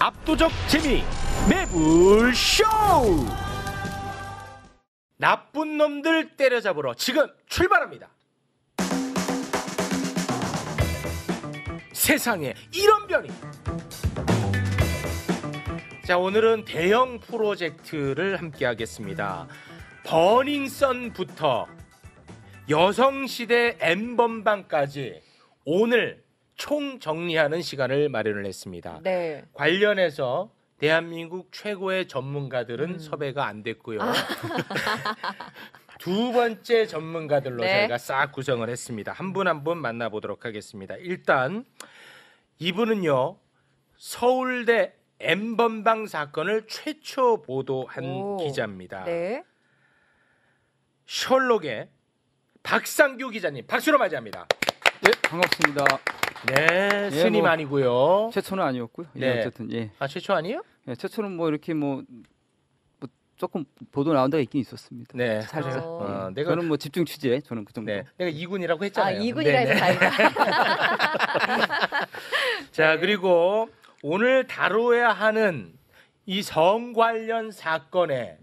압도적 재미 매불쇼 나쁜 놈들 때려잡으러 지금 출발합니다 세상에 이런 변이 자 오늘은 대형 프로젝트를 함께 하겠습니다 버닝썬부터 여성시대 엠번방까지 오늘 총 정리하는 시간을 마련을 했습니다. 네. 관련해서 대한민국 최고의 전문가들은 음. 섭외가 안 됐고요. 아. 두 번째 전문가들로 네. 저희가 싹 구성을 했습니다. 한분 한분 한 분 만나보도록 하겠습니다. 일단 이분은요 서울대 엠번방 사건을 최초 보도한 오. 기자입니다. 네. 셜록의 박상규 기자님 박수로 맞이합니다. 네 반갑습니다. 네, 예, 스님 뭐 아니고요. 최초는 아니었고요. 예, 네. 예, 어쨌든 예. 아 최초 아니요 예, 최초는 뭐 이렇게 뭐, 뭐 조금 보도 나온 데가 있긴 있었습니다. 네. 살짝. 어. 어, 예. 내가 저는 뭐 집중 취재, 저는 그 정도. 네. 내가 이군이라고 아, 했잖아요. 이군이라 서 네, 네. 다행이다. 자, 그리고 오늘 다루어야 하는 이 성 관련 사건의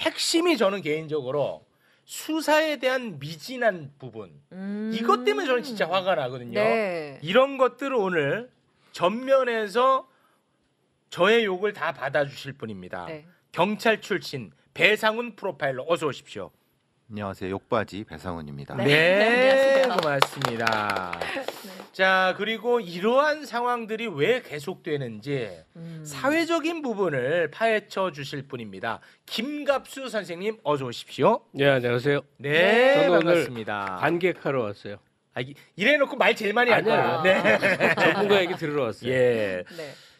핵심이 저는 개인적으로 수사에 대한 미진한 부분 음. 이것 때문에 저는 진짜 화가 나거든요. 네. 이런 것들을 오늘 전면에서 저의 욕을 다 받아주실 분입니다. 네. 경찰 출신 배상훈 프로파일러 어서 오십시오. 안녕하세요. 욕바지 배상훈입니다. 네, 네, 네 고맙습니다. 네. 자, 그리고 이러한 상황들이 왜 계속되는지 음. 사회적인 부분을 파헤쳐 주실 분입니다. 김갑수 선생님 어서 오십시오. 네, 안녕하세요. 네, 반갑습니다. 관객하러 왔어요. 아, 이래 놓고 말 제일 많이 안 해요. 네. 전문가 얘기 들으러 왔어요. 예.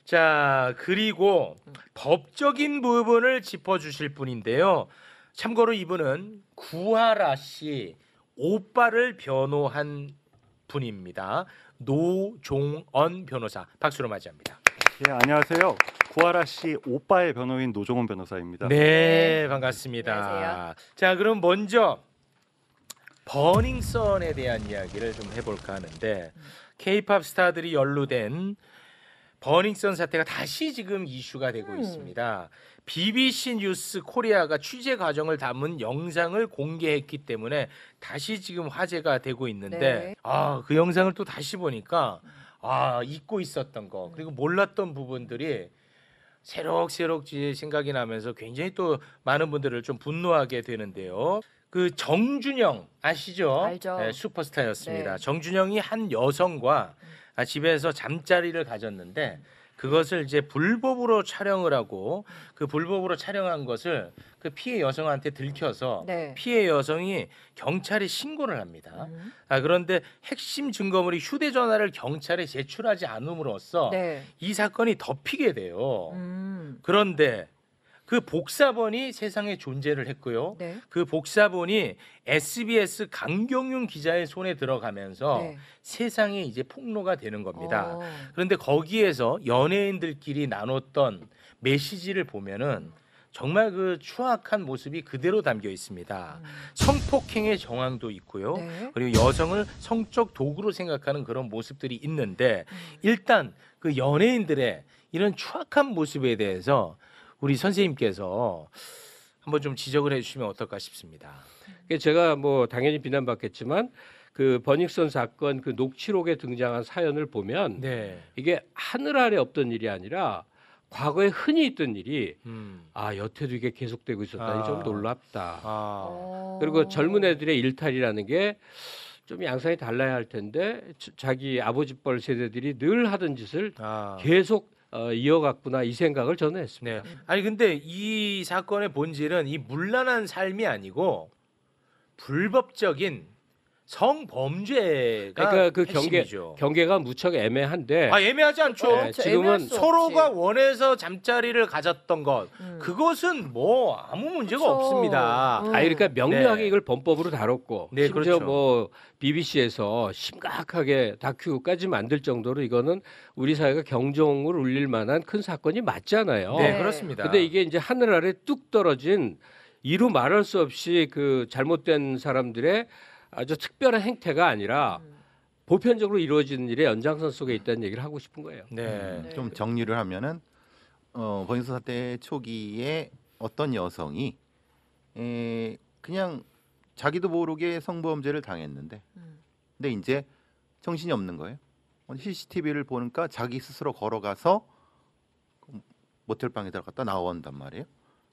자, 그리고 법적인 부분을 짚어 주실 분인데요. 참고로 이분은 구하라 씨 오빠를 변호한 분입니다. 노종언 변호사 박수로 맞이합니다. 예, 안녕하세요. 구하라 씨 오빠의 변호인 노종원 변호사입니다. 네, 반갑습니다. 안녕하세요. 자, 그럼 먼저 버닝썬에 대한 이야기를 좀 해볼까 하는데 케이팝 스타들이 연루된 버닝썬 사태가 다시 지금 이슈가 되고 음. 있습니다. BBC 뉴스 코리아가 취재 과정을 담은 영상을 공개했기 때문에 다시 지금 화제가 되고 있는데 네. 아그 영상을 또 다시 보니까 아 잊고 있었던 거 음. 그리고 몰랐던 부분들이 새록새록 생각이 나면서 굉장히 또 많은 분들을 좀 분노하게 되는데요. 그 정준영 아시죠? 알죠. 네, 슈퍼스타였습니다. 네. 정준영이 한 여성과 음. 아, 집에서 잠자리를 가졌는데 그것을 이제 불법으로 촬영을 하고 그 불법으로 촬영한 것을 그 피해 여성한테 들켜서 네. 피해 여성이 경찰에 신고를 합니다. 음. 아, 그런데 핵심 증거물이 휴대전화를 경찰에 제출하지 않음으로써 네. 이 사건이 덮이게 돼요. 음. 그런데 그 복사본이 세상에 존재를 했고요. 네. 그 복사본이 SBS 강경윤 기자의 손에 들어가면서 네. 세상에 이제 폭로가 되는 겁니다. 어. 그런데 거기에서 연예인들끼리 나눴던 메시지를 보면은 정말 그 추악한 모습이 그대로 담겨 있습니다. 음. 성폭행의 정황도 있고요. 네. 그리고 여성을 성적 도구로 생각하는 그런 모습들이 있는데 음. 일단 그 연예인들의 이런 추악한 모습에 대해서 우리 선생님께서 한번 좀 지적을 해주시면 어떨까 싶습니다. 제가 뭐 당연히 비난받겠지만 그 버닉선 사건 그 녹취록에 등장한 사연을 보면 네. 이게 하늘 아래 없던 일이 아니라 과거에 흔히 있던 일이 음. 아 여태도 이게 계속되고 있었다니 아. 좀 놀랍다. 아. 그리고 젊은 애들의 일탈이라는 게 좀 양상이 달라야 할 텐데 자기 아버지뻘 세대들이 늘 하던 짓을 아. 계속 어, 이어갔구나 이 생각을 저는 했습니다. 네. 아니 근데 이 사건의 본질은 이문란한 삶이 아니고 불법적인 성범죄가 그러니까 그 경계 핵심이죠. 경계가 무척 애매한데 아 애매하지 않죠. 네, 지금은 서로가 원해서 잠자리를 가졌던 것 음. 그것은 뭐 아무 문제가 그렇 없습니다. 음. 아 그러니까 명료하게 네. 이걸 범법으로 다뤘고 네, 심지어 그렇죠. 뭐 BBC에서 심각하게 다큐까지 만들 정도로 이거는 우리 사회가 경종을 울릴 만한 큰 사건이 맞잖아요. 네, 그렇습니다. 근데 이게 이제 하늘 아래 뚝 떨어진 이루 말할 수 없이 그 잘못된 사람들의 아주 특별한 행태가 아니라 음. 보편적으로 이루어지는 일의 연장선 속에 있다는 얘기를 하고 싶은 거예요. 네. 음. 네. 좀 정리를 하면은 어, 버닝썬 사태 초기에 어떤 여성이 에, 그냥 자기도 모르게 성범죄를 당했는데 음. 근데 이제 정신이 없는 거예요. 어, CCTV를 보니까 자기 스스로 걸어가서 모텔 방에 들어갔다 나온단 말이에요.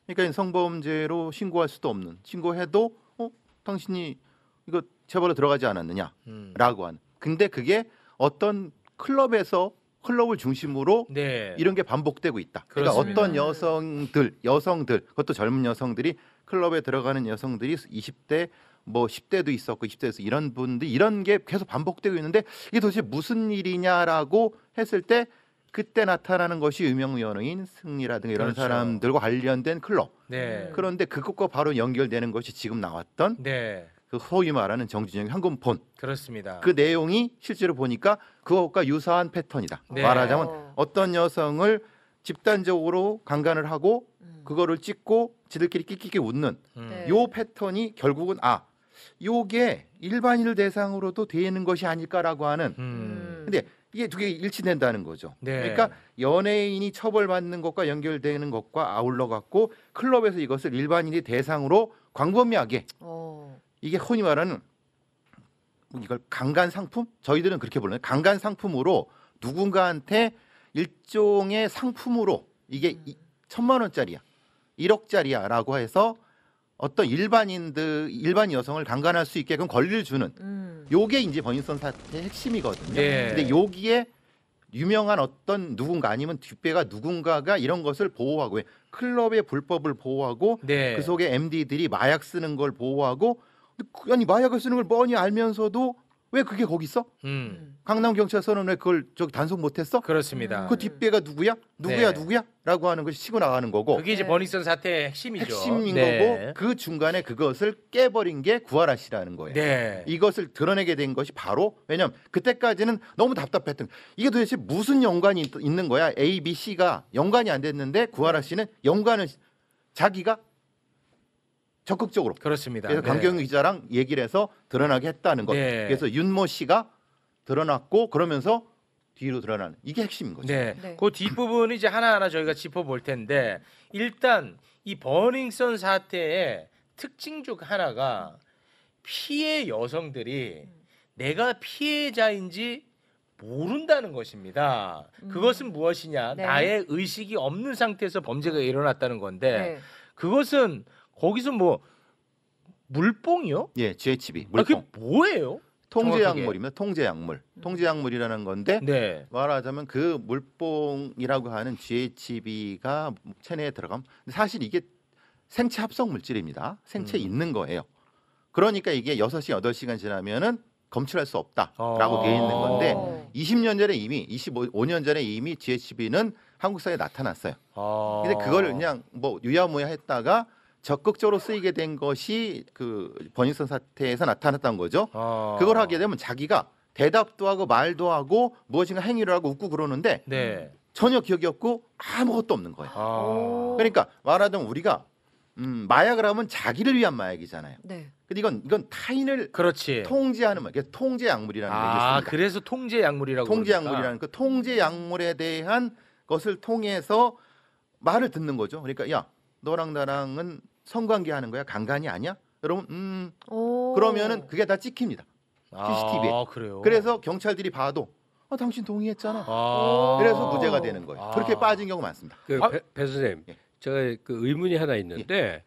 그러니까 성범죄로 신고할 수도 없는 신고해도 어 당신이 이거 체벌로 들어가지 않았느냐라고 음. 하는. 근데 그게 어떤 클럽에서 클럽을 중심으로 네. 이런 게 반복되고 있다. 그러니까 그렇습니다. 그러니까 어떤 여성들, 여성들, 그것도 젊은 여성들이 클럽에 들어가는 여성들이 20대 뭐 10대도 있었고 20대에서 이런 분들 이런 게 계속 반복되고 있는데 이게 도대체 무슨 일이냐라고 했을 때 그때 나타나는 것이 유명연예인 승리라든가 이런 그렇죠. 사람들과 관련된 클럽. 네. 그런데 그것과 바로 연결되는 것이 지금 나왔던 네. 그 소위 말하는 정진영 현금폰 그렇습니다. 그 내용이 실제로 보니까 그것과 유사한 패턴이다. 네. 말하자면 어. 어떤 여성을 집단적으로 강간을 하고 음. 그거를 찍고 지들끼리 끽끽 웃는 음. 네. 요 패턴이 결국은 아 요게 일반인을 대상으로도 되는 것이 아닐까라고 하는 음. 근데 이게 두 개 일치된다는 거죠. 네. 그러니까 연예인이 처벌받는 것과 연결되는 것과 아울러 갖고 클럽에서 이것을 일반인이 대상으로 광범위하게 어. 이게 흔히 말하는 이걸 강간 상품? 저희들은 그렇게 불러요. 강간 상품으로 누군가한테 일종의 상품으로 이게 음. 천만 원짜리야, 일억짜리야라고 해서 어떤 일반인들 일반 여성을 강간할 수 있게끔 권리를 주는 음. 요게 이제 버닝선 사태의 핵심이거든요. 예. 근데 여기에 유명한 어떤 누군가 아니면 뒷배가 누군가가 이런 것을 보호하고 클럽의 불법을 보호하고 네. 그 속에 MD들이 마약 쓰는 걸 보호하고 그- 아니 마약을 쓰는 걸 뻔히 알면서도 왜 그게 거기 있어? 음. 음. 강남 경찰서는 왜 그걸 저기 단속 못했어? 그렇습니다. 그 뒷배가 누구야? 누구야? 네. 누구야?라고 하는 것이 치고 나가는 거고. 그게 이제 네. 버닝썬 사태의 핵심이죠. 핵심인 네. 거고 그 중간에 그것을 깨버린 게 구하라 씨라는 거예요. 네. 이것을 드러내게 된 것이 바로 왜냐면 하 그때까지는 너무 답답했던 이게 도대체 무슨 연관이 있, 있는 거야? A, B, C가 연관이 안 됐는데 구하라 씨는 연관을 자기가 적극적으로 그렇습니다. 그래서 강경 네. 기자랑 얘기를 해서 드러나게 했다는 것. 네. 그래서 윤모 씨가 드러났고 그러면서 뒤로 드러나는 이게 핵심인 거죠. 네. 네. 그 뒷부분 이제 하나하나 저희가 짚어볼 텐데 일단 이 버닝썬 사태의 특징 중 하나가 피해 여성들이 내가 피해자인지 모른다는 것입니다. 음. 그것은 무엇이냐? 네. 나의 의식이 없는 상태에서 범죄가 일어났다는 건데 네. 그것은 거기서 뭐 물뽕이요? 예, GHB 아, 물뽕. 그게 뭐예요? 통제 약물이면 통제 약물. 통제 약물이라는 건데 네. 말하자면 그 물뽕이라고 하는 GHB가 체내에 들어감. 근 사실 이게 생체 합성 물질입니다. 생체 에 음. 있는 거예요. 그러니까 이게 6시8 시간 지나면은 검출할 수 없다라고 돼 있는 건데 20년 아. 전에 이미 25년 전에 이미 GHB는 한국 사회에 나타났어요. 아. 근데 그걸 그냥 뭐 유야무야 했다가 적극적으로 쓰이게 된 것이 그번닝썬 사태에서 나타났던 거죠. 아. 그걸 하게 되면 자기가 대답도 하고 말도 하고 무엇인가 행위를 하고 웃고 그러는데 네. 전혀 기억이 없고 아무것도 없는 거예요. 아. 그러니까 말하자면 우리가 음, 마약을 하면 자기를 위한 마약이잖아요. 네. 근데 이건 이건 타인을 그렇지. 통제하는 말. 그래 통제 약물이라는 아, 얘기입니다. 그래서 통제 약물이라고 통제 그러니까. 약물이라는 그 통제 약물에 대한 것을 통해서 말을 듣는 거죠. 그러니까 야, 너랑 나랑은 성관계 하는 거야? 강간이 아니야? 여러분 음 오. 그러면은 그게 다 찍힙니다. CCTV에. 아, 그래요? 그래서 경찰들이 봐도 아, 당신 동의했잖아. 아. 그래서 무죄가 되는 거예요. 아. 그렇게 빠진 경우 많습니다. 그, 아. 배, 배 선생님, 예. 제가 그 의문이 하나 있는데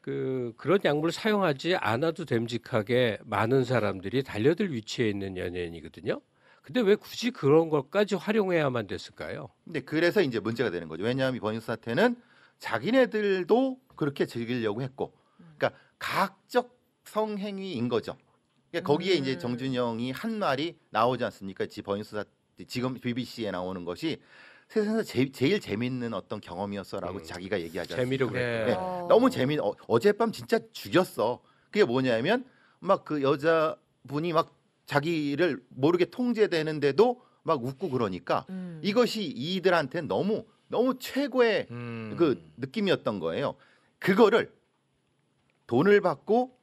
그 그런 약물을 사용하지 않아도 됨직하게 많은 사람들이 달려들 위치에 있는 연예인이거든요. 근데 왜 굳이 그런 것까지 활용해야만 됐을까요? 네, 그래서 이제 문제가 되는 거죠. 왜냐하면 이번인 사태는 자기네들도 그렇게 즐기려고 했고, 음. 그러니까 각적 성행위인 거죠. 그러니까 거기에 음. 이제 정준영이 한 말이 나오지 않습니까? 지 버인 수사 지금 BBC에 나오는 것이 세상에서 제, 일 재밌는 어떤 경험이었어라고 음. 자기가 얘기하지 않습니 재미로 그래. 네. 어. 너무 재미 어, 어젯밤 진짜 죽였어. 그게 뭐냐면 막 그 여자분이 막 자기를 모르게 통제되는데도 막 웃고 그러니까 음. 이것이 이들한테 너무 너무 최고의 음. 그 느낌이었던 거예요. 그거를 돈을 받고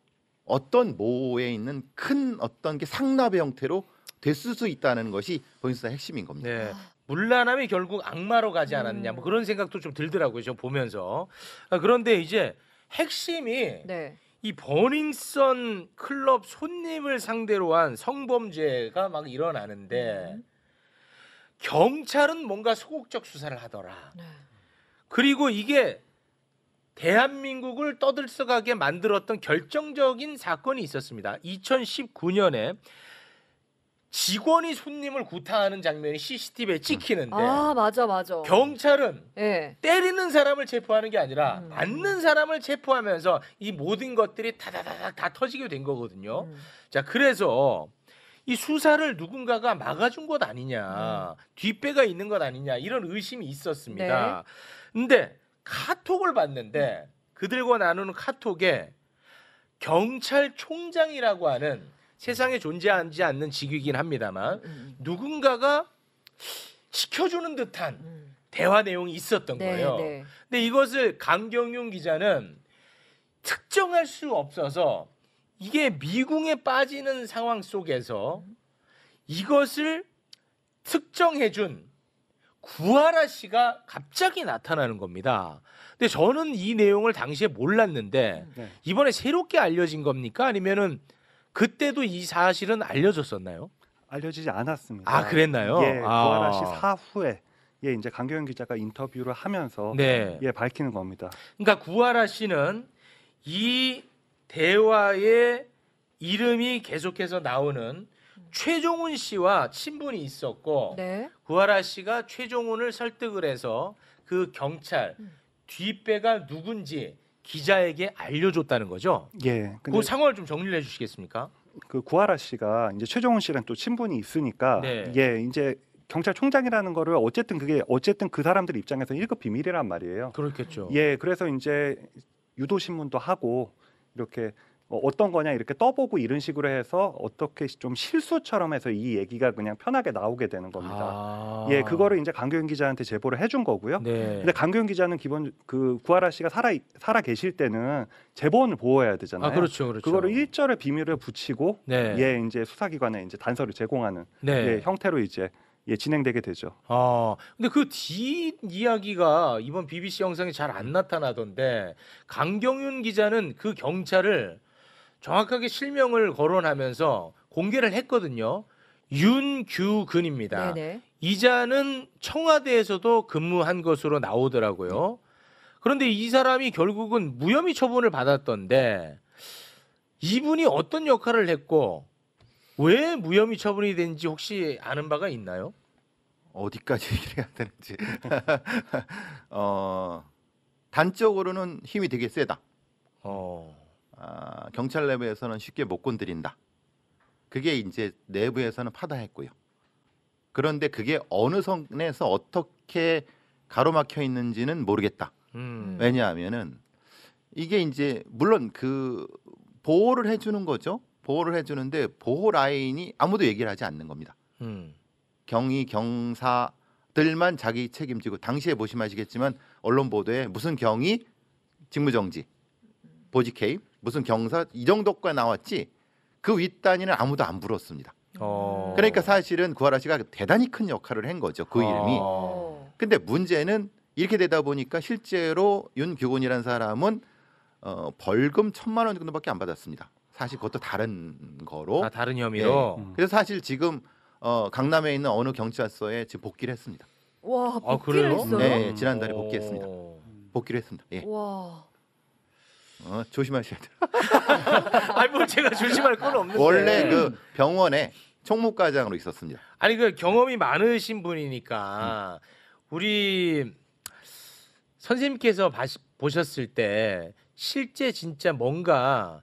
어떤 모에 있는 큰 어떤 게 상납의 형태로 됐을 수 있다는 것이 버인스의 핵심인 겁니다. 네. 물란함이 결국 악마로 가지 음. 않았느냐 뭐 그런 생각도 좀 들더라고요. 저 보면서 아, 그런데 이제 핵심이 네. 이 버닝썬 클럽 손님을 상대로 한 성범죄가 막 일어나는데 음. 경찰은 뭔가 소극적 수사를 하더라. 네. 그리고 이게 대한민국을 떠들썩하게 만들었던 결정적인 사건이 있었습니다. 2019년에 직원이 손님을 구타하는 장면이 CCTV에 음. 찍히는데 아 맞아 맞아 경찰은 네. 때리는 사람을 체포하는 게 아니라 음. 맞는 사람을 체포하면서 이 모든 것들이 다다다닥 다 터지게 된 거거든요. 음. 자 그래서 이 수사를 누군가가 막아준 것 아니냐 음. 뒷배가 있는 것 아니냐 이런 의심이 있었습니다. 네. 근데 카톡을 봤는데 음. 그들과 나누는 카톡에 경찰총장이라고 하는 세상에 존재하지 않는 직위긴 이 합니다만 음, 음. 누군가가 시켜주는 듯한 대화 내용이 있었던 네, 거예요. 네. 근데 이것을 강경윤 기자는 특정할 수 없어서 이게 미궁에 빠지는 상황 속에서 이것을 특정해준 구하라 씨가 갑자기 나타나는 겁니다. 근데 저는 이 내용을 당시에 몰랐는데 네. 이번에 새롭게 알려진 겁니까? 아니면은 그때도 이 사실은 알려졌었나요? 알려지지 않았습니다. 아 그랬나요? 예, 아. 구하라 씨 사후에 예 이제 강경현 기자가 인터뷰를 하면서 네. 예 밝히는 겁니다. 그러니까 구하라 씨는 이 대화의 이름이 계속해서 나오는 최종훈 씨와 친분이 있었고 네. 구하라 씨가 최종훈을 설득을 해서 그 경찰 음. 뒷배가 누군지 기자에게 알려줬다는 거죠. 예. 그 상황을 좀 정리를 해주시겠습니까? 그 구하라 씨가 이제 최종훈 씨랑 또 친분이 있으니까 네. 예 이제 경찰총장이라는 거를 어쨌든 그게 어쨌든 그 사람들 입장에서 1급 비밀이란 말이에요. 그렇겠죠. 예, 그래서 이제 유도 신문도 하고 이렇게 어, 어떤 거냐 이렇게 떠보고 이런 식으로 해서 어떻게 좀 실수처럼 해서 이 얘기가 그냥 편하게 나오게 되는 겁니다. 아. 예, 그거를 이제 강교영 기자한테 제보를 해준 거고요. 네. 근데 강교영 기자는 기본 그 구하라 씨가 살아 살아 계실 때는 제보원을 보호해야 되잖아요. 아, 그렇죠, 그렇죠. 그거를 일절의 비밀을 붙이고 네. 예, 이제 수사기관에 이제 단서를 제공하는 네. 예, 형태로 이제 예, 진행되게 되죠. 아, 근데 그 뒷 이야기가 이번 BBC 영상에 잘 안 나타나던데 강경윤 기자는 그 경찰을 정확하게 실명을 거론하면서 공개를 했거든요. 윤규근입니다. 네네. 이자는 청와대에서도 근무한 것으로 나오더라고요. 그런데 이 사람이 결국은 무혐의 처분을 받았던데 이분이 어떤 역할을 했고 왜 무혐의 처분이 된지 혹시 아는 바가 있나요? 어디까지 얘기를 해야 되는지 어, 단적으로는 힘이 되게 세다. 어. 아, 경찰 내부에서는 쉽게 못 건드린다. 그게 이제 내부에서는 파다했고요. 그런데 그게 어느 선에서 어떻게 가로막혀 있는지는 모르겠다. 음. 왜냐하면은 이게 이제 물론 그 보호를 해주는 거죠. 보호를 해주는데 보호 라인이 아무도 얘기를 하지 않는 겁니다. 음. 경위 경사들만 자기 책임지고 당시에 보시면 아시겠지만 언론 보도에 무슨 경위 직무정지 보직 해임 무슨 경사 이 정도가 나왔지 그 윗단위는 아무도 안 불었습니다. 어. 그러니까 사실은 구하라 씨가 대단히 큰 역할을 한 거죠. 그 이름이. 어. 근데 문제는 이렇게 되다 보니까 실제로 윤규곤이라는 사람은 어, 벌금 천만 원 정도밖에 안 받았습니다. 사실 그것도 다른 거로. 아, 다른 혐의로. 네. 음. 그래서 사실 지금 어, 강남에 있는 어느 경찰서에 지금 복귀를 했습니다. 와, 아, 복귀를 아, 했어요? 네, 지난달에 복귀했습니다. 복귀를 했습니다. 예. 와. 어, 조심하셔야 돼요. 아니 뭐 제가 조심할 건 없는데. 원래 음. 그 병원에 총무과장으로 있었습니다. 아니 그 경험이 많으신 분이니까 우리 선생님께서 바시, 보셨을 때 실제 진짜 뭔가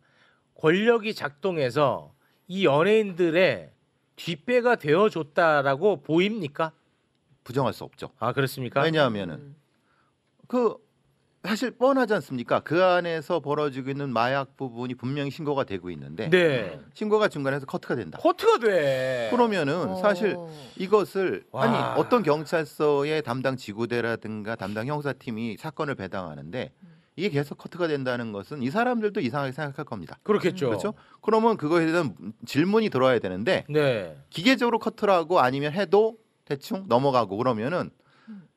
권력이 작동해서 이 연예인들의 뒷배가 되어줬다라고 보입니까? 부정할 수 없죠. 아 그렇습니까? 왜냐하면은 음. 그 사실 뻔하지 않습니까? 그 안에서 벌어지고 있는 마약 부분이 분명히 신고가 되고 있는데 네. 신고가 중간에서 커트가 된다. 커트가 돼. 그러면은 어. 사실 이것을 와. 아니 어떤 경찰서의 담당 지구대라든가 담당 형사팀이 사건을 배당하는데 음. 이게 계속 커트가 된다는 것은 이 사람들도 이상하게 생각할 겁니다. 그렇겠죠. 그렇죠. 그러면 그거에 대한 질문이 들어야 와 되는데 네. 기계적으로 커트라고 아니면 해도 대충 넘어가고 그러면은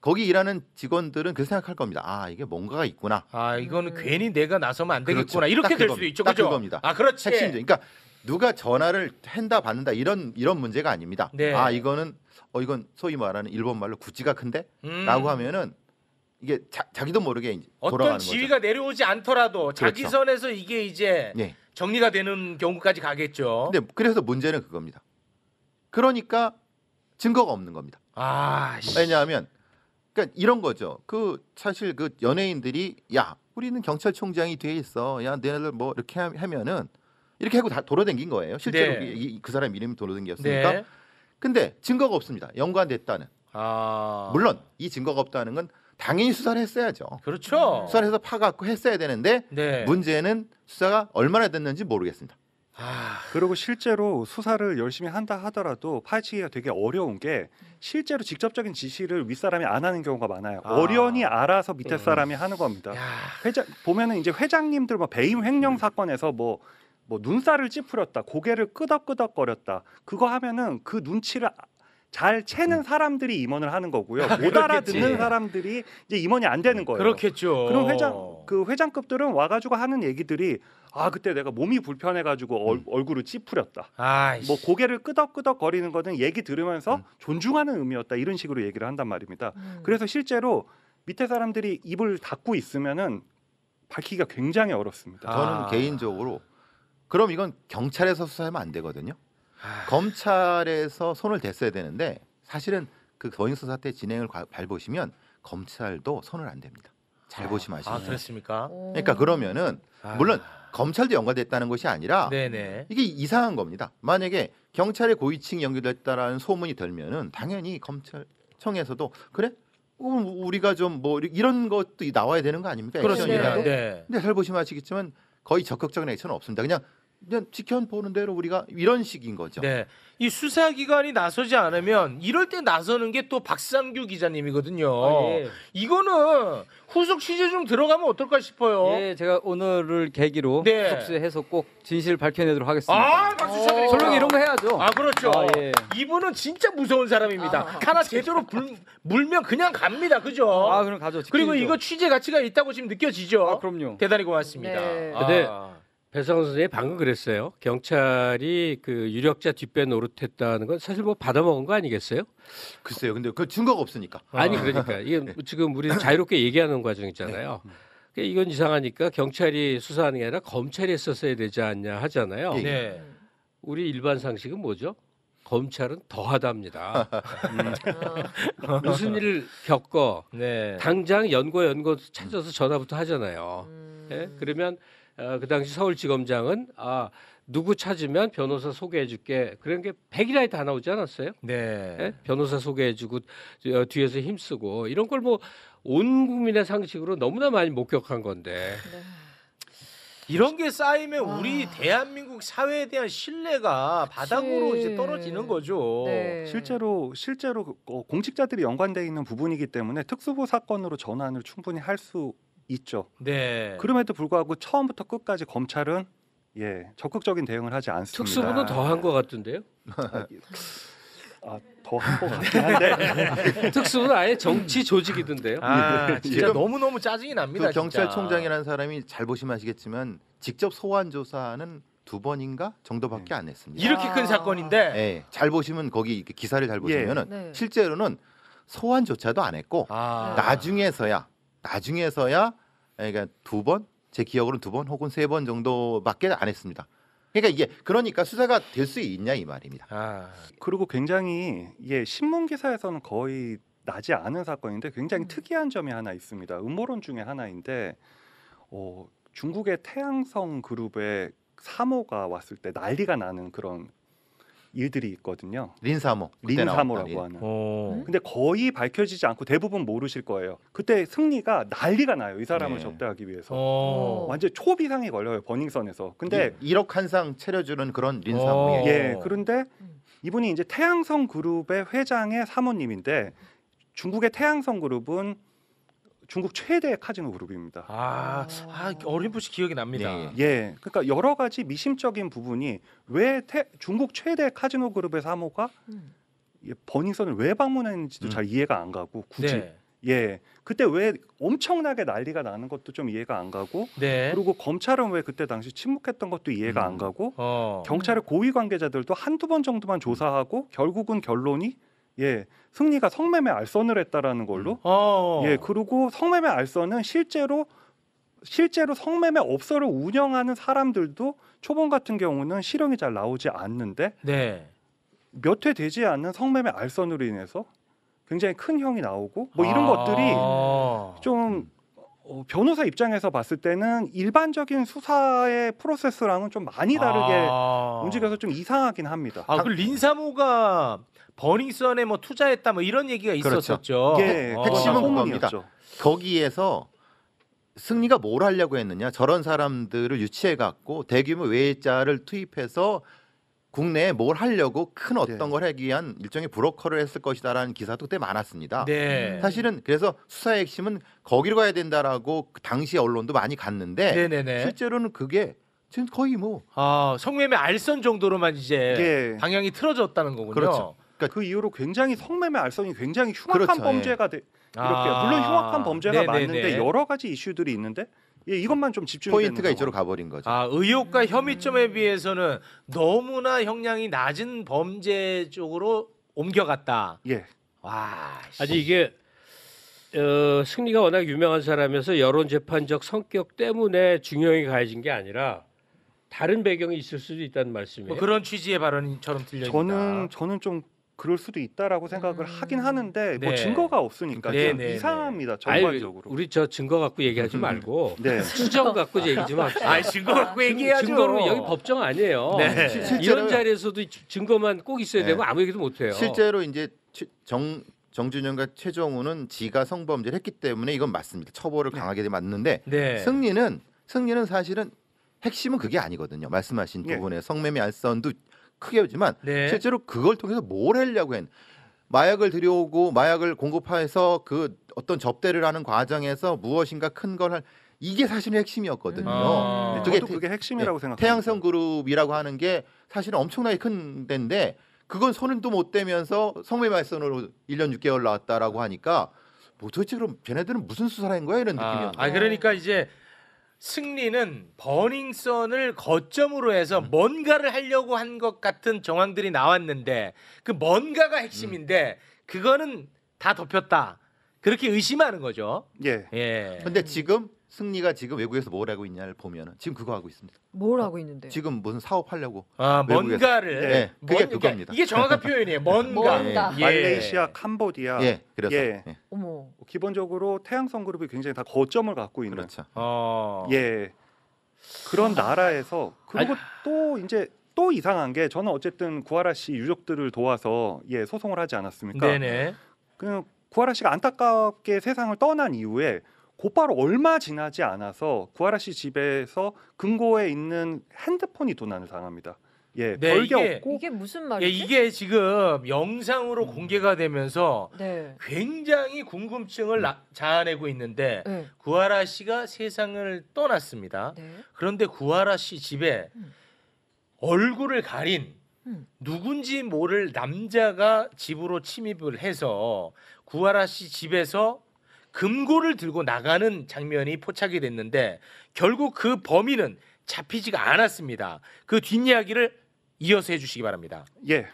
거기 일하는 직원들은 그 생각할 겁니다. 아 이게 뭔가가 있구나. 아 이거는 음. 괜히 내가 나서면 안 되겠구나. 그렇죠. 이렇게 될 수도 있죠. 딱 그죠? 그겁니다. 아 그렇지. 핵심적. 그러니까 누가 전화를 한다 받는다 이런 이런 문제가 아닙니다. 네. 아 이거는 어 이건 소위 말하는 일본 말로 구찌가 큰데라고 음. 하면은 이게 자, 기도 모르게 이제 어떤 지위가 거죠. 내려오지 않더라도 그렇죠. 자기 선에서 이게 이제 네. 정리가 되는 경우까지 가겠죠. 근데 그래서 문제는 그겁니다. 그러니까 증거가 없는 겁니다. 아, 왜냐하면 그러니까 이런 거죠. 그 사실 그 연예인들이 야 우리는 경찰총장이 돼 있어. 야내네들뭐 이렇게 하면은 이렇게 하고 다 돌아댕긴 거예요. 실제로 네. 이, 그 사람 이름이 돌아댕겼으니까. 네. 근데 증거가 없습니다. 연관됐다는. 아... 물론 이 증거가 없다는 건 당연히 수사를 했어야죠. 그렇죠. 수사를 해서 파갖고 했어야 되는데 네. 문제는 수사가 얼마나 됐는지 모르겠습니다. 아... 그리고 실제로 수사를 열심히 한다 하더라도 파헤치기가 되게 어려운 게 실제로 직접적인 지시를 윗사람이 안 하는 경우가 많아요. 아... 어련히 알아서 밑에 음. 사람이 음... 하는 겁니다. 야... 회장 보면은 이제 회장님들 뭐 배임 횡령 음. 사건에서 뭐뭐 뭐 눈살을 찌푸렸다, 고개를 끄덕끄덕거렸다. 그거 하면은 그 눈치를 잘 채는 음. 사람들이 임원을 하는 거고요. 아, 못 알아듣는 네. 사람들이 이제 임원이 안 되는 거예요. 그렇겠죠. 그럼 회장 그 회장급들은 와가지고 하는 얘기들이 아 그때 내가 몸이 불편해가지고 얼, 음. 얼굴을 찌푸렸다. 아이씨. 뭐 고개를 끄덕끄덕 거리는 거는 얘기 들으면서 음. 존중하는 의미였다 이런 식으로 얘기를 한단 말입니다. 음. 그래서 실제로 밑에 사람들이 입을 닫고 있으면은 밝히기가 굉장히 어렵습니다. 저는 아. 개인적으로 그럼 이건 경찰에서 수사하면 안 되거든요. 아. 검찰에서 손을 댔어야 되는데 사실은 그 더인수 사태 진행을 가, 밟으시면 검찰도 손을 안 댑니다. 잘 보시면 아시죠. 아 그렇습니까? 그러니까 그러면은 아. 물론 검찰도 연관됐다는 것이 아니라 네네. 이게 이상한 겁니다. 만약에 경찰의 고위층이 연결됐다라는 소문이 들면은 당연히 검찰청에서도 그래 음, 우리가 좀 뭐 이런 것도 나와야 되는 거 아닙니까? 그렇습니다. 네. 근데 잘 보시면 아시겠지만 거의 적극적인 액션은 없습니다. 그냥 그냥 지켜보는 대로 우리가 이런 식인 거죠. 네. 이 수사기관이 나서지 않으면 이럴 때 나서는 게 또 박상규 기자님이거든요. 아, 예. 이거는 후속 취재 중 들어가면 어떨까 싶어요. 예, 제가 오늘을 계기로 네. 속수해서 꼭 진실 밝혀내도록 하겠습니다. 아, 박수 쳐드립니다. 솔로 이런 거 해야죠. 아, 그렇죠. 아, 예. 이분은 진짜 무서운 사람입니다. 아, 하나 제대로 불, 물면 그냥 갑니다. 그죠? 아, 그럼 가죠. 그리고 이거 취재 가치가 있다고 지금 느껴지죠? 아, 그럼요. 대단히 고맙습니다. 네. 네. 배상훈 선생님 방금 그랬어요. 경찰이 그 유력자 뒷배 노릇했다는 건 사실 뭐 받아먹은 거 아니겠어요? 글쎄요. 근데 그 증거가 없으니까. 아. 아니 아. 그러니까 이게 네. 지금 우리 자유롭게 얘기하는 과정이잖아요. 네. 음. 그러 그러니까 이건 이상하니까 경찰이 수사하는 게 아니라 검찰이 했었어야 되지 않냐 하잖아요. 예, 예. 네. 우리 일반 상식은 뭐죠? 검찰은 더하답니다. 음. 무슨 일을 겪어 네. 당장 연고 연고 찾아서 전화부터 하잖아요. 음. 예? 그러면 어, 그 당시 서울지검장은 아 누구 찾으면 변호사 소개해줄게 그런 게 백이라에 다 나오지 않았어요? 네. 네? 변호사 소개해주고 어, 뒤에서 힘쓰고 이런 걸 뭐 온 국민의 상식으로 너무나 많이 목격한 건데. 네. 이런 게 쌓이면 와. 아. 우리 대한민국 사회에 대한 신뢰가 바닥으로 그 이제 떨어지는 거죠. 네. 실제로 실제로 그, 어, 공직자들이 연관돼 있는 부분이기 때문에 특수부 사건으로 전환을 충분히 할수 있죠. 네. 그럼에도 불구하고 처음부터 끝까지 검찰은 예 적극적인 대응을 하지 않습니다. 특수부는 더한 것 같은데요. 아, 더한 것 같긴 한데 특수부는 아예 정치 조직이던데요. 아, 예. 진짜 너무 너무 짜증이 납니다. 그 경찰총장이라는 사람이 잘 보시면 아시겠지만 직접 소환 조사는 두 번인가 정도밖에 네. 안 했습니다. 이렇게 큰 아. 사건인데 네, 잘 보시면 거기 기사를 잘 보시면은 예. 네. 실제로는 소환조차도 안 했고 아. 나중에서야 나중에서야 예, 그러니까 두 번, 제 기억으로는 두 번 혹은 세 번 정도밖에 안 했습니다. 그러니까 이게 그러니까 수사가 될 수 있냐 이 말입니다. 아, 그리고 굉장히 이게 신문 기사에서는 거의 나지 않은 사건인데 굉장히 음. 특이한 점이 하나 있습니다. 음모론 중에 하나인데 어, 중국의 태양성 그룹의 사모가 왔을 때 난리가 나는 그런 일들이 있거든요. 린사모. 린사모라고 하는. 오. 근데 거의 밝혀지지 않고 대부분 모르실 거예요. 그때 승리가 난리가 나요. 이 사람을 네. 접대하기 위해서. 오. 완전 초비상에 걸려요. 버닝썬에서. 근데 예, 1억 한상 차려주는 그런 린사모 예. 그런데 이분이 이제 태양성 그룹의 회장의 사모님인데 중국의 태양성 그룹은 중국 최대 카지노 그룹입니다. 아, 아 어렴풋이 기억이 납니다. 네. 예, 그러니까 여러 가지 미심적인 부분이 왜 태, 중국 최대 카지노 그룹의 사모가 음. 버닝썬을 왜 방문했는지도 음. 잘 이해가 안 가고 굳이 네. 예 그때 왜 엄청나게 난리가 나는 것도 좀 이해가 안 가고 네. 그리고 검찰은 왜 그때 당시 침묵했던 것도 이해가 음. 안 가고 어. 경찰의 고위 관계자들도 한두 번 정도만 조사하고 결국은 결론이 예, 승리가 성매매 알선을 했다라는 걸로. 음. 어. 예, 그리고 성매매 알선은 실제로 실제로 성매매 업소를 운영하는 사람들도 초봉 같은 경우는 실형이 잘 나오지 않는데 네. 몇회 되지 않는 성매매 알선으로 인해서 굉장히 큰 형이 나오고 뭐 이런 아~ 것들이 좀 음. 어, 변호사 입장에서 봤을 때는 일반적인 수사의 프로세스랑은 좀 많이 다르게 아~ 움직여서 좀 이상하긴 합니다. 아, 그 린사모가 버닝썬에 뭐 투자했다 뭐 이런 얘기가 그렇죠. 있었었죠. 그렇죠. 어, 핵심은 그겁니다. 거기에서 승리가 뭘 하려고 했느냐? 저런 사람들을 유치해 갖고 대규모 외자를 투입해서 국내에 뭘 하려고 큰 어떤 네. 걸 하기 위한 일종의 브로커를 했을 것이다라는 기사도 그때 많았습니다. 네. 사실은 그래서 수사의 핵심은 거기로 가야 된다라고 그 당시 언론도 많이 갔는데 네, 실제로는 그게 지금 거의 뭐 아, 성매매 알선 정도로만 이제 예. 방향이 틀어졌다는 거군요. 그렇죠. 그러니까 그 이후로 굉장히 성매매 알선이 굉장히 흉악한 그렇죠, 범죄가 돼 이렇게 아, 물론 흉악한 범죄가 네네네. 네, 맞는데 네. 여러 가지 이슈들이 있는데 예, 이것만 좀 집중 포인트가 이쪽으로 가버린 거죠. 아 의혹과 혐의점에 비해서는 너무나 형량이 낮은 범죄 쪽으로 옮겨갔다. 예. 와 아직 이게 어, 승리가 워낙 유명한 사람에서 여론 재판적 성격 때문에 중형이 가해진 게 아니라 다른 배경이 있을 수도 있다는 말씀이에요. 뭐 그런 취지의 발언처럼 들려요. 저는 저는 좀 그럴 수도 있다라고 생각을 음. 하긴 하는데 뭐 네. 증거가 없으니까 네, 네, 네, 이상합니다 전반적으로. 아니, 우리 저 증거 갖고 얘기하지 음. 말고 네. 수정 갖고 얘기 좀 합시다. 아 증거 갖고 얘기하죠. 증거로 여기 법정 아니에요. 네. 시, 네. 이런 자리에서도 증거만 꼭 있어야 되고 아무 얘기도 못 해요. 실제로 이제 정 정준영과 최정우는 지가 성범죄를 했기 때문에 이건 맞습니다. 처벌을 강하게 맞는데 승리는 승리는 사실은 핵심은 그게 아니거든요. 말씀하신 부분에 성매매 알선도 크게 하지만 네. 실제로 그걸 통해서 뭘 하려고 했 마약을 들여오고 마약을 공급해서 그 어떤 접대를 하는 과정에서 무엇인가 큰 걸 할 이게 사실은 핵심이었거든요. 음. 아~ 그게, 그게 핵심이라고 네, 생각. 태양성 그룹이라고 하는 게 사실은 엄청나게 큰 데인데 그건 손은또 못 대면서 성매매발선으로 1년 6개월 나왔다라고 하니까 뭐 도대체 그럼 쟤네들은 무슨 수사를 한 거야 이런 아, 느낌이었어요. 아 그러니까 이제 승리는 버닝썬을 거점으로 해서 음. 뭔가를 하려고 한 것 같은 정황들이 나왔는데 그 뭔가가 핵심인데 음. 그거는 다 덮였다. 그렇게 의심하는 거죠. 예. 예. 근데 지금 승리가 지금 외국에서 뭘 하고 있냐를 보면은 지금 그거 하고 있습니다. 뭘 어, 하고 있는데? 지금 무슨 사업하려고 아 외국에서. 뭔가를 네, 그게 뭔- 그러니겁니다 이게 정확한 표현이에요. 뭔가 뭔가. 예. 말레이시아, 캄보디아 예, 그래서 예. 예, 어머. 기본적으로 태양성 그룹이 굉장히 다 거점을 갖고 있는 그렇죠. 어. 예 그런 나라에서 그리고 아. 또 이제 또 이상한 게 저는 어쨌든 구하라 씨 유족들을 도와서 예 소송을 하지 않았습니까? 네네. 그 구하라 씨가 안타깝게 세상을 떠난 이후에 곧바로 얼마 지나지 않아서 구하라 씨 집에서 금고에 있는 핸드폰이 도난을 당합니다. 예, 네, 게 이게, 없고 이게 무슨 예, 말이지? 예, 이게 지금 영상으로 음. 공개가 되면서 네. 굉장히 궁금증을 음. 나, 자아내고 있는데 네. 구하라 씨가 세상을 떠났습니다. 네. 그런데 구하라 씨 집에 음. 얼굴을 가린 음. 누군지 모를 남자가 집으로 침입을 해서 구하라 씨 집에서 금고를 들고 나가는 장면이 포착이 됐는데 결국 그 범인은 잡히지가 않았습니다. 그 뒷이야기를 이어서 해주시기 바랍니다. 예.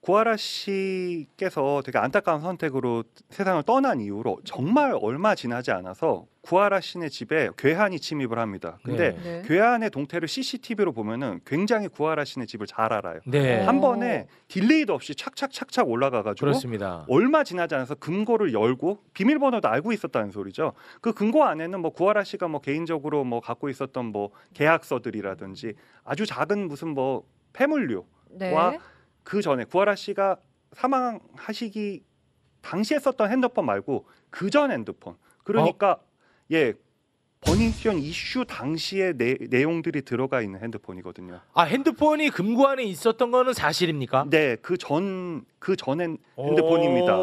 구하라 씨께서 되게 안타까운 선택으로 세상을 떠난 이후로 정말 얼마 지나지 않아서 구하라 씨네 집에 괴한이 침입을 합니다. 근데 네. 네. 괴한의 동태를 CCTV로 보면은 굉장히 구하라 씨네 집을 잘 알아요. 네. 한 번에 딜레이도 없이 착착착착 올라가가지고 그렇습니다. 얼마 지나지 않아서 금고를 열고 비밀번호도 알고 있었다는 소리죠. 그 금고 안에는 뭐 구하라 씨가 뭐 개인적으로 뭐 갖고 있었던 뭐 계약서들이라든지 아주 작은 무슨 뭐 폐물류와 네. 그 전에 구하라 씨가 사망하시기 당시에 썼던 핸드폰 말고 그 전 핸드폰. 그러니까 어? 예 버닝썬 이슈 당시의 내, 내용들이 들어가 있는 핸드폰이거든요. 아 핸드폰이 금고 안에 있었던 거는 사실입니까? 네, 그 전 그 전엔 그 핸드폰입니다.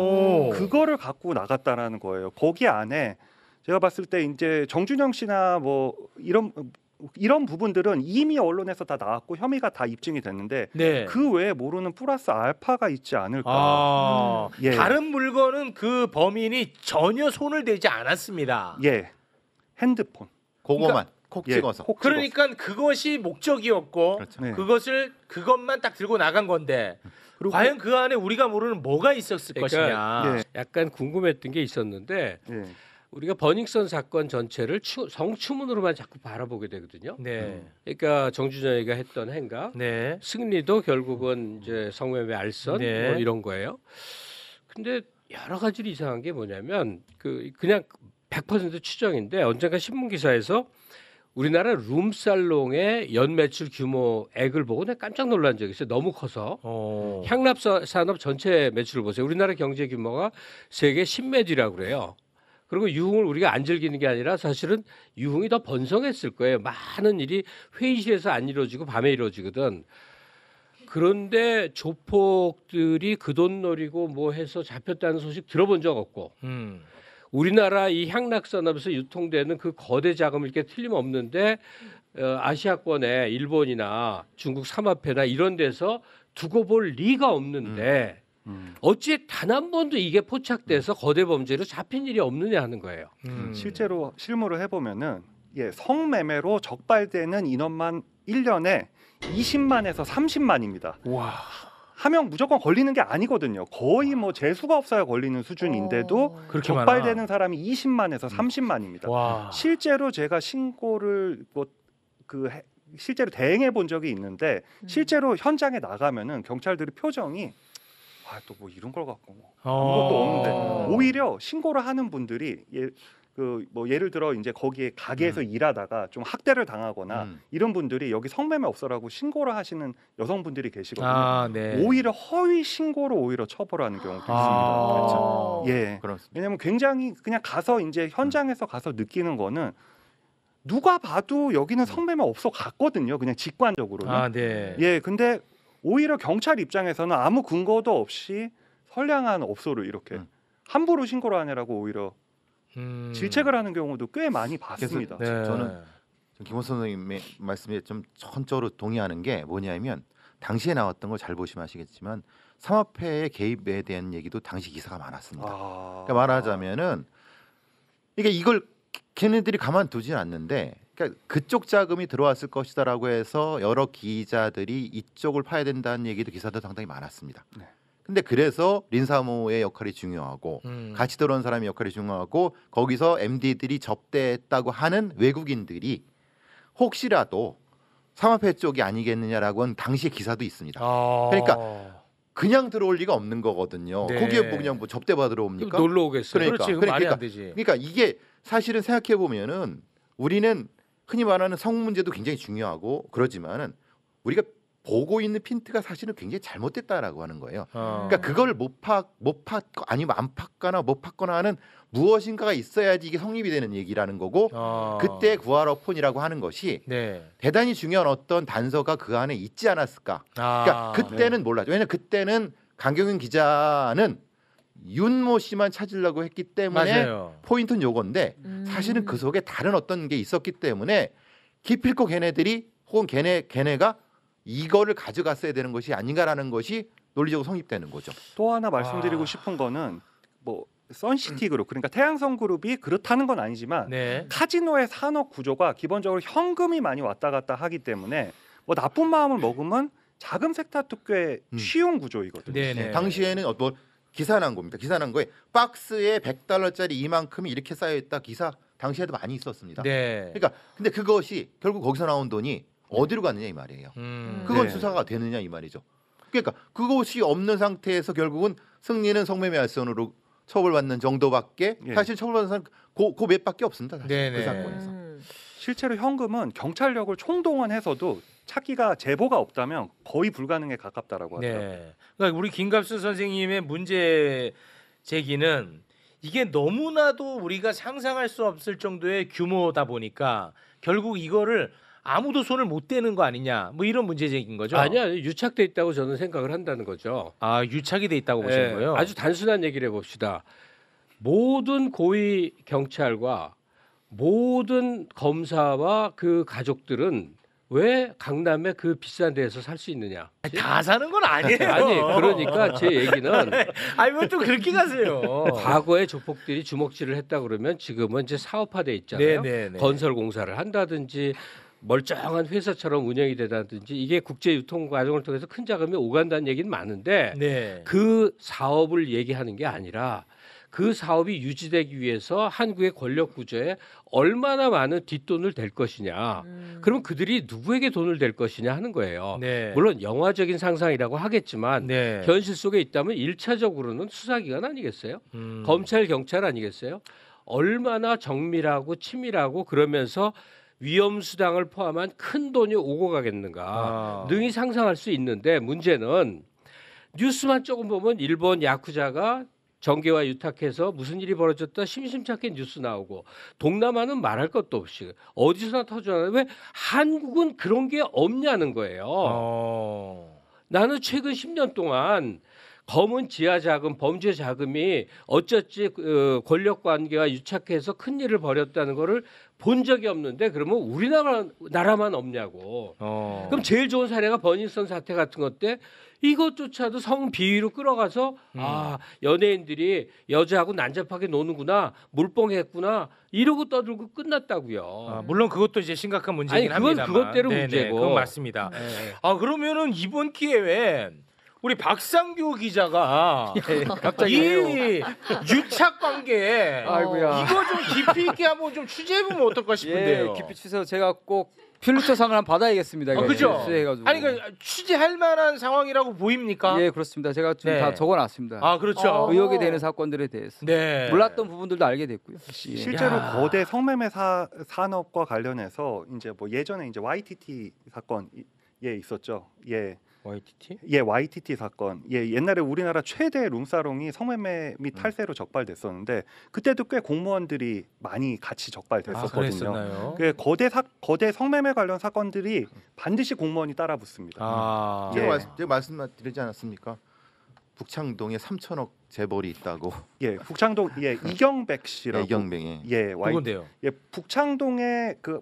그거를 갖고 나갔다라는 거예요. 거기 안에 제가 봤을 때 이제 정준영 씨나 뭐 이런 이런 부분들은 이미 언론에서 다 나왔고 혐의가 다 입증이 됐는데 네. 그 외에 모르는 플러스 알파가 있지 않을까. 아, 음. 예. 다른 물건은 그 범인이 전혀 손을 대지 않았습니다. 예, 핸드폰. 그거만. 그러니까 콕 예. 찍어서. 콕 그러니까 찍어서. 그것이 목적이었고 그렇죠. 네. 그것을 그것만 딱 들고 나간 건데 과연 그 안에 우리가 모르는 뭐가 있었을 그러니까 것이냐. 예. 약간 궁금했던 게 있었는데 예. 우리가 버닝썬 사건 전체를 추, 성추문으로만 자꾸 바라보게 되거든요. 네. 음. 그러니까 정준영이가 했던 행가, 네. 승리도 결국은 이제 성매매 알선 네. 뭐 이런 거예요. 근데 여러 가지로 이상한 게 뭐냐면 그 그냥 100% 추정인데 언젠가 신문 기사에서 우리나라 룸살롱의 연 매출 규모액을 보고 내가 깜짝 놀란 적이 있어요. 너무 커서. 오. 어. 향락 산업 전체 매출을 보세요. 우리나라 경제 규모가 세계 10매 디라고 그래요. 그리고 유흥을 우리가 안 즐기는 게 아니라 사실은 유흥이 더 번성했을 거예요. 많은 일이 회의실에서 안 이루어지고 밤에 이루어지거든. 그런데 조폭들이 그 돈 노리고 뭐 해서 잡혔다는 소식 들어본 적 없고 음. 우리나라 이 향락산업에서 유통되는 그 거대 자금을 이렇게 틀림없는데 어, 아시아권에 일본이나 중국 삼합회나 이런 데서 두고 볼 리가 없는데 음. 음. 어찌 단한 번도 이게 포착돼서 음. 거대 범죄로 잡힌 일이 없느냐 하는 거예요. 음. 음. 실제로 실무를 해보면은 예, 성매매로 적발되는 인원만 1년에 20만에서 30만입니다. 와. 하면 무조건 걸리는 게 아니거든요. 거의 뭐 재수가 없어야 걸리는 수준인데도 어. 적발되는 사람이 20만에서 30만입니다. 음. 와. 실제로 제가 신고를 뭐 그 실제로 대행해 본 적이 있는데 실제로 현장에 나가면은 경찰들이 표정이 아또뭐 이런 걸 갖고 뭐 어. 아무것도 없는데 어. 오히려 신고를 하는 분들이 예, 그 뭐 예를 들어 이제 거기에 가게에서 음. 일하다가 좀 학대를 당하거나 음. 이런 분들이 여기 성매매 없어라고 신고를 하시는 여성분들이 계시거든요. 아, 네. 오히려 허위 신고로 오히려 처벌하는 경우도 아. 있습니다. 아~ 그렇죠. 예. 왜냐하면 굉장히 그냥 가서 이제 현장에서 가서 느끼는 거는 누가 봐도 여기는 음. 성매매 없어 갔거든요. 그냥 직관적으로는. 아, 네. 예. 근데 오히려 경찰 입장에서는 아무 근거도 없이 선량한 업소를 이렇게 음. 함부로 신고를 하느라고 오히려 음. 질책을 하는 경우도 꽤 많이 봤습니다. 네. 네. 저는 김호선 선생님의 말씀에 좀 전적으로 동의하는 게 뭐냐면 당시에 나왔던 걸 잘 보시면 아시겠지만 삼합회의 개입에 대한 얘기도 당시 기사가 많았습니다. 아... 그러니까 말하자면은 그러니까 이걸 걔네들이 가만두진 않는데 그러니까 그쪽 자금이 들어왔을 것이다라고 해서 여러 기자들이 이쪽을 파야 된다는 얘기도 기사도 상당히 많았습니다. 네. 근데 그래서 린사모의 역할이 중요하고 음. 같이 들어온 사람의 역할이 중요하고 거기서 MD들이 접대했다고 하는 외국인들이 혹시라도 삼합회 쪽이 아니겠느냐라고 는 당시의 기사도 있습니다. 아~ 그러니까 그냥 들어올 리가 없는 거거든요. 네. 거기에 뭐 그냥 뭐 접대 받으러 옵니까? 놀러 오겠어요. 그러니까 그렇지, 그러니까, 그러니까, 그러니까 이게 사실은 생각해 보면은 우리는 흔히 말하는 성 문제도 굉장히 중요하고 그러지만은 우리가 보고 있는 핀트가 사실은 굉장히 잘못됐다라고 하는 거예요. 어. 그러니까 그걸 못 파, 못 파, 아니면 안 팠거나 못 팠거나 하는 무엇인가가 있어야지 이게 성립이 되는 얘기라는 거고 어. 그때 구하러폰이라고 하는 것이 네. 대단히 중요한 어떤 단서가 그 안에 있지 않았을까. 아. 그러니까 그때는 네. 몰랐죠. 왜냐면 그때는 강경윤 기자는 윤모 씨만 찾으려고 했기 때문에 맞아요. 포인트는 요건데 음. 사실은 그 속에 다른 어떤 게 있었기 때문에 기필코 걔네들이 혹은 걔네 걔네가 이거를 가져갔어야 되는 것이 아닌가라는 것이 논리적으로 성립되는 거죠. 또 하나 말씀드리고 아. 싶은 거는 뭐 선시티 음. 그룹 그러니까 태양성 그룹이 그렇다는 건 아니지만 네. 카지노의 산업 구조가 기본적으로 현금이 많이 왔다 갔다 하기 때문에 뭐 나쁜 마음을 먹으면 자금 섹터 특유의 음. 쉬운 구조이거든요. 네네. 네. 당시에는 어떤 뭐 기사난 겁니다. 기사난 거에 박스에 100달러짜리 이만큼이 이렇게 쌓여 있다 기사 당시에도 많이 있었습니다. 네. 그러니까 근데 그것이 결국 거기서 나온 돈이 네. 어디로 갔느냐 이 말이에요. 음. 그건 네. 수사가 되느냐 이 말이죠. 그러니까 그것이 없는 상태에서 결국은 승리는 성매매활성으로 처벌받는 정도밖에 예. 사실 처벌받는 사람 고그 몇밖에 없습니다. 사실 네네. 그 네. 사건에서. 실제로 현금은 경찰력을 총동원해서도 찾기가 제보가 없다면 거의 불가능에 가깝다라고 하더 네. 그러니까 우리 김갑수 선생님의 문제 제기는 이게 너무나도 우리가 상상할 수 없을 정도의 규모다 보니까 결국 이거를 아무도 손을 못 대는 거 아니냐 뭐 이런 문제제인 거죠. 아니야 유착돼 있다고 저는 생각을 한다는 거죠. 아 유착이 돼 있다고 보시는 예, 거예요. 아주 단순한 얘기를 해봅시다. 모든 고위 경찰과 모든 검사와 그 가족들은 왜 강남에 그 비싼 데에서 살 수 있느냐? 아니, 다 사는 건 아니에요. 아니 그러니까 제 얘기는 아니 뭐또 그렇게 가세요. 과거에 조폭들이 주먹질을 했다 그러면 지금은 이제 사업화돼 있잖아요. 네네네. 네, 네. 건설 공사를 한다든지 멀쩡한 회사처럼 운영이 되다든지 이게 국제 유통 과정을 통해서 큰 자금이 오간다는 얘기는 많은데 네. 그 사업을 얘기하는 게 아니라 그 사업이 유지되기 위해서 한국의 권력 구조에 얼마나 많은 뒷돈을 댈 것이냐. 음. 그럼 그들이 누구에게 돈을 댈 것이냐 하는 거예요. 네. 물론 영화적인 상상이라고 하겠지만 네. 현실 속에 있다면 일차적으로는 수사기관 아니겠어요? 음. 검찰, 경찰 아니겠어요? 얼마나 정밀하고 치밀하고 그러면서 위험 수당을 포함한 큰 돈이 오고 가겠는가 아. 능히 상상할 수 있는데 문제는 뉴스만 조금 보면 일본 야쿠자가 정계와 유탁해서 무슨 일이 벌어졌다 심심찮게 뉴스 나오고 동남아는 말할 것도 없이 어디서나 터져나왜 한국은 그런 게 없냐는 거예요. 어... 나는 최근 10년 동안 검은 지하 자금, 범죄 자금이 어쩌지 그, 어, 권력 관계와 유착해서 큰 일을 벌였다는 거를 본 적이 없는데 그러면 우리나라 나라만 없냐고. 어. 그럼 제일 좋은 사례가 버닝썬 사태 같은 것 때 이것조차도 성 비위로 끌어가서 음. 아 연예인들이 여자하고 난잡하게 노는구나 물뽕했구나 이러고 떠들고 끝났다고요. 아, 물론 그것도 이제 심각한 문제긴 아니, 그건 합니다만. 그것대로 네, 네, 문제고. 그건 맞습니다. 네. 아 그러면은 이번 기회에 우리 박상규 기자가 갑자기 이 유착 관계 아이거좀 깊이 있게 한번 좀 취재해 보면 어떨까 예, 싶은데요. 예, 깊이 취재해서 제가 꼭필리처상을 한번 받아야겠습니다. 아, 그죠? 예, 취재해가지고. 아니 그러니까 취재할 만한 상황이라고 보입니까? 예, 그렇습니다. 제가 지금 네. 다 적어놨습니다. 아, 그렇죠. 어. 의혹이 되는 사건들에 대해서 네. 몰랐던 부분들도 알게 됐고요. 예. 실제로 야. 거대 성매매 사, 산업과 관련해서 이제 뭐 예전에 이제 YTT 사건 예 있었죠. 예. YTT? 예, YTT 사건. 예, 옛날에 우리나라 최대 룸사롱이 성매매 및 음. 탈세로 음. 적발됐었는데 그때도 꽤 공무원들이 많이 같이 적발됐었거든요. 아, 그 거대 사 거대 성매매 관련 사건들이 반드시 공무원이 따라붙습니다. 아. 예. 제가, 제가 말씀드리지 않았습니까? 북창동에 3천억 재벌이 있다고. 예, 북창동 예 이경백 씨라고. 네, 이경백이. 예, 와 예, 북창동에 그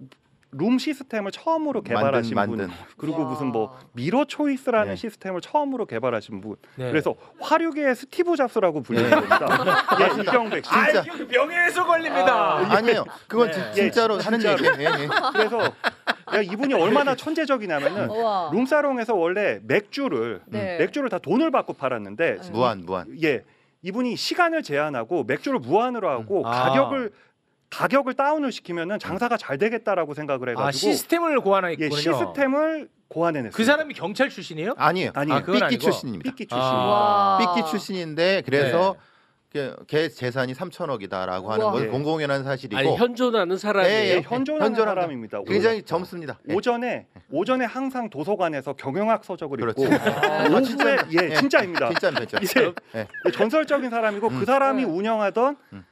룸 시스템을 처음으로 개발하신 만든, 분 만든. 그리고 와. 무슨 뭐 미러 초이스라는 네. 시스템을 처음으로 개발하신 분 네. 그래서 화류계의 스티브 잡스라고 네. 불리는 네. 겁니다 네. 예, 이경백 씨 진짜 아, 명예훼손 걸립니다 아, 니에요 그건 네. 지, 진짜로 하는 얘기예요 예, 그래서 야, 이분이 얼마나 천재적이냐면은 룸사롱에서 원래 맥주를 맥주를 다 돈을 받고 팔았는데 무한 무한 예 이분이 시간을 제한하고 맥주를 무한으로 하고 음. 아. 가격을 가격을 다운을 시키면은 장사가 잘 되겠다라고 생각을 아, 해가지고 아, 시스템을 고안했군요. 예, 시스템을 고안해냈어요. 그 사람이 경찰 출신이에요? 아니에요. 아니에요. 아, 삐끼 아니고. 출신입니다. 삐끼 아. 출신. 아~ 삐끼 출신인데 그래서 네. 걔 그 재산이 3천억이다라고 하는 건 예. 공공연한 사실이고 아니, 현존하는 사람이에요. 예, 예, 예 현존하는, 현존하는 사람입니다. 굉장히 오 젊습니다. 오전에 오전에 항상 도서관에서 경영학 서적을 그렇죠. 읽고 아, 오후에 진짜, 예, 진짜입니다. 진짜입니다. 진짜. 예, 전설적인 사람이고 그 음. 그 사람이 네. 운영하던 음.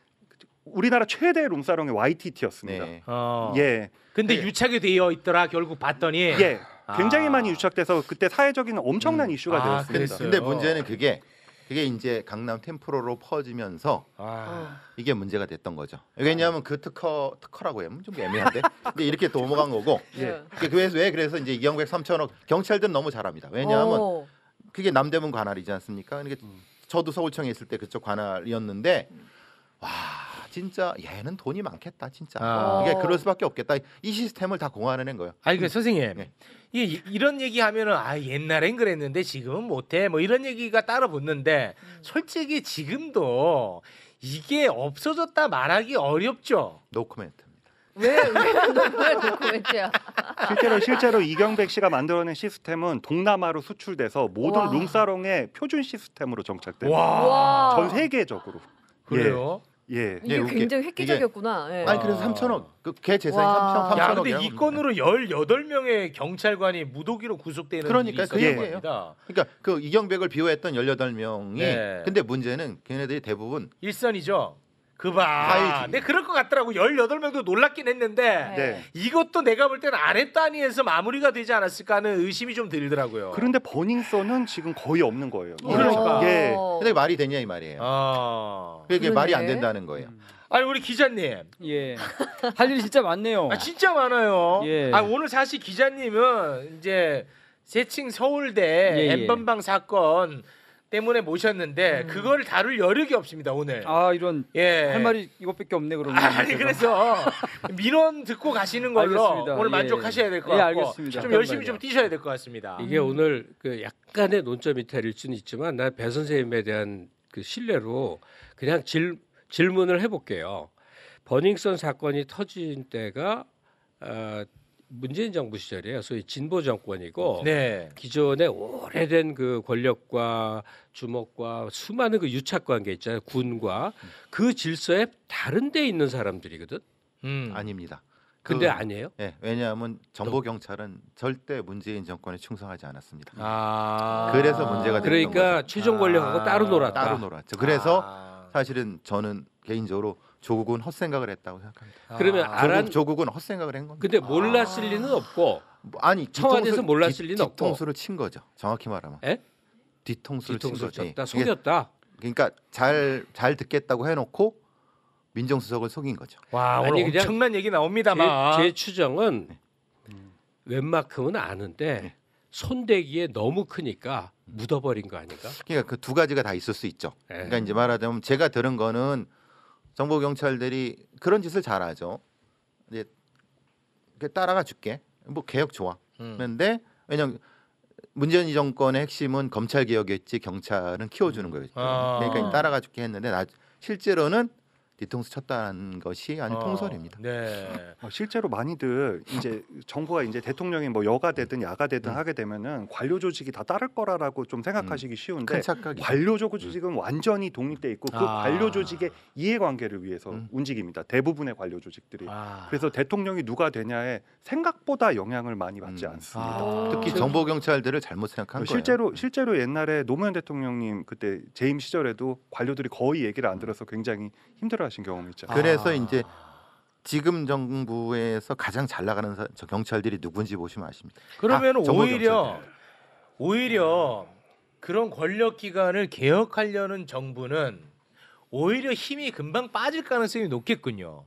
우리나라 최대 룸사롱의 YTT였습니다. 네. 어. 예. 근데 네. 유착이 되어 있더라 결국 봤더니 예. 아. 굉장히 아. 많이 유착돼서 그때 사회적인 엄청난 음. 이슈가 아, 되었습니다. 그랬어요. 근데 문제는 그게 그게 이제 강남 템프로로 퍼지면서 아. 이게 문제가 됐던 거죠. 왜냐하면 그 특허 특허라고 하면 좀 애매한데 근데 이렇게 넘어간 거고 예. 그래서 왜 그래서 이제 이영백 3천억 경찰들은 너무 잘합니다. 왜냐하면 오. 그게 남대문 관할이지 않습니까? 그러니까 음. 저도 서울청에 있을 때 그쪽 관할이었는데 와 진짜 얘는 돈이 많겠다 진짜 아. 이게 그럴 수밖에 없겠다 이 시스템을 다 공화하는 거예요. 아니 그 선생님 네. 이게 이런 얘기 하면은 아 옛날엔 그랬는데 지금은 못해 뭐 이런 얘기가 따라 붙는데 음. 솔직히 지금도 이게 없어졌다 말하기 어렵죠. 노코멘트. 왜, 왜 노코멘트야? 실제로 실제로 이경백 씨가 만들어낸 시스템은 동남아로 수출돼서 모든 와. 룸사롱의 표준 시스템으로 정착됩니다. 와. 전 세계적으로. 그래요? 예. 예, 예. 이게 예, 굉장히 획기적이었구나. 예. 아니 그래서 3천억. 아. 그개 재산이 3천 3천억. 야, 근데 이 건으로 18명의 경찰관이 무더기로 구속되는 그러니까 그 얘기예요. 겁니다. 그러니까 그 이경백을 비호했던 18명이 네. 근데 문제는 걔네들이 대부분 일선이죠. 그봐. 내 네, 그럴 것 같더라고. 18명도 놀랐긴 했는데 네. 이것도 내가 볼 때는 아래 단위에서 마무리가 되지 않았을까 하는 의심이 좀 들더라고요. 그런데 버닝썬은 지금 거의 없는 거예요. 어, 그러니까. 이게 예. 근데 어. 말이 되냐 이 말이에요. 아. 이게 말이 안 된다는 거예요. 음. 아니 우리 기자님. 예. 할 일이 진짜 많네요. 아, 진짜 많아요. 예. 아 오늘 사실 기자님은 이제 세칭 서울대 예, 예. 엠번방 사건 때문에 모셨는데 음. 그걸 다룰 여력이 없습니다 오늘. 아 이런 예. 할 말이 이것밖에 없네 그러면. 아, 니 그래서 민원 듣고 가시는 걸로 알겠습니다. 오늘 예. 만족하셔야 될것 예, 같고 예, 알겠습니다. 좀 열심히 좀 뛰셔야 될 것 같습니다. 이게 음. 오늘 그 약간의 논점이 될 수는 있지만 나배 선생님에 대한 그 신뢰로 그냥 질, 질문을 해볼게요. 버닝썬 사건이 터진 때가 어, 문재인 정부 시절이에요. 소위 진보 정권이고 네. 기존의 오래된 그 권력과 주먹과 수많은 그 유착 관계 있잖아요. 군과 그 질서에 다른 데 있는 사람들이거든. 음. 아닙니다. 근데 그, 아니에요? 예, 왜냐하면 정보 경찰은 절대 문재인 정권에 충성하지 않았습니다. 아~ 그래서 문제가 됐던 그러니까 거죠. 최종 권력하고 아~ 따로 놀았다. 따로 놀았죠. 그래서 아~ 사실은 저는 개인적으로 조국은 헛생각을 했다고 생각합니다. 아, 그러면 아, 아란 조국은 헛생각을 한 겁니다. 근데 몰랐을 아. 리는 없고 뭐, 아니 청와대에서 뒤통수, 몰랐을 뒤, 리는 없고 뒤통수를 친 거죠. 정확히 말하면 에? 뒤통수를, 뒤통수친 거죠. 속였다. 그러니까 잘 잘 듣겠다고 해놓고 민정수석을 속인 거죠. 와 아니, 오늘 엄청난 얘기 나옵니다만 제, 제 추정은 네. 웬만큼은 아는데 네. 손대기에 너무 크니까 묻어버린 거 아닌가? 그러니까 그 두 가지가 다 있을 수 있죠. 네. 그러니까 이제 말하자면 제가 들은 거는 정보 경찰들이 그런 짓을 잘하죠. 이제 따라가 줄게. 뭐 개혁 좋아. 그런데 왜냐 문재인 정권의 핵심은 검찰 개혁이었지 경찰은 키워주는 거였죠. 아. 그러니까 따라가 줄게 했는데 나 실제로는 뒤통수 쳤다는 것이 아닌 어, 통설입니다. 네. 어, 실제로 많이들 이제 정부가 이제 대통령이 뭐 여가 되든 야가 되든 음. 하게 되면은 관료 조직이 다 따를 거라라고 좀 생각하시기 음. 쉬운데 큰 관료 음. 조직은 완전히 독립돼 있고 그 아. 관료 조직의 이해관계를 위해서 음. 움직입니다. 대부분의 관료 조직들이 아. 그래서 대통령이 누가 되냐에 생각보다 영향을 많이 받지 음. 않습니다. 아. 특히 정보 경찰들을 잘못 생각한 실제로, 음. 실제로 옛날에 노무현 대통령님 그때 재임 시절에도 관료들이 거의 얘기를 안 들어서 굉장히 힘들어. 하신 경험이 있죠. 그래서 아. 이제 지금 정부에서 가장 잘 나가는 사, 저 경찰들이 누군지 보시면 아십니다. 그러면 아, 오히려 네. 오히려 그런 권력 기관을 개혁하려는 정부는 오히려 힘이 금방 빠질 가능성이 높겠군요.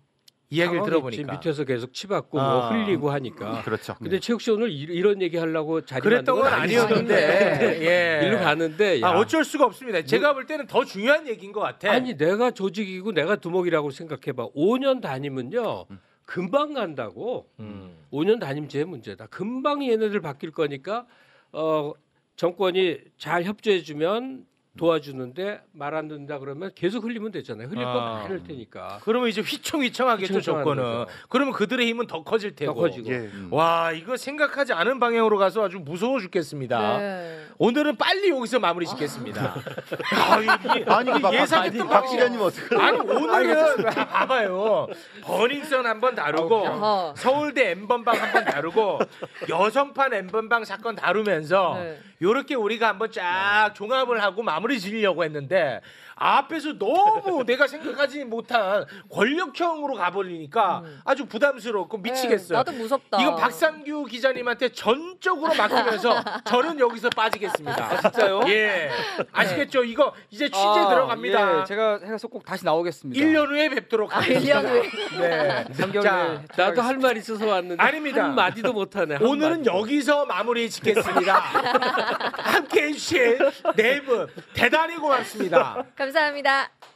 이야기를 들어보니까 밑에서 계속 치받고 뭐 아. 뭐 흘리고 하니까 음, 그렇죠. 근데 네. 최욱 씨 오늘 이, 런 얘기 하려고 자리 그랬던 건 아니었는데 네. 예. 일로 가는데 아, 야. 아 어쩔 수가 없습니다. 네. 제가 볼 때는 더 중요한 얘기인 것 같아. 아니 내가 조직이고 내가 두목이라고 생각해봐. 5년 다니면요. 음. 금방 간다고. 음. 5년 다니면 제 문제다. 금방 얘네들 바뀔 거니까 어 정권이 잘 협조해주면 도와주는데 말 안 듣는다 그러면 계속 흘리면 되잖아요. 흘릴 거 아. 많을 테니까. 그러면 이제 휘청휘청하겠죠 조건은. 그러면 그들의 힘은 더 커질 테고. 더 커지고. 예. 음. 음. 와 이거 생각하지 않은 방향으로 가서 아주 무서워 죽겠습니다. 네. 오늘은 빨리 여기서 마무리 짓겠습니다. 아, 아 이 아니 이 예상했던 박 시간님 어떻게? 아니 오늘은 봐봐요. 버닝썬 한번 다루고 아, 어. 서울대 엠번방 한번 다루고 여성판 엠번방 사건 다루면서 이렇게 네. 우리가 한번 쫙 종합을 하고 마무리. 마무리 지으려고 했는데 앞에서 너무 내가 생각하지 못한 권력형으로 가버리니까 음. 아주 부담스럽고 네, 미치겠어요. 나도 무섭다. 이건 박상규 기자님한테 전적으로 맡기면서 저는 여기서 빠지겠습니다. 아, 진짜요? 예. 아시겠죠? 네. 이거 이제 취재 아, 들어갑니다. 예. 제가 해서 꼭 다시 나오겠습니다. 1년 후에 뵙도록 아, 하겠습니다. 아, 1년 후에. 네. 자, 나도 할 말 있어서 왔는데 아닙니다. 한 마디도 못 하네. 오늘은 마디. 여기서 마무리 짓겠습니다. 함께 해 주신 네 분 대단히 고맙습니다. 감사합니다.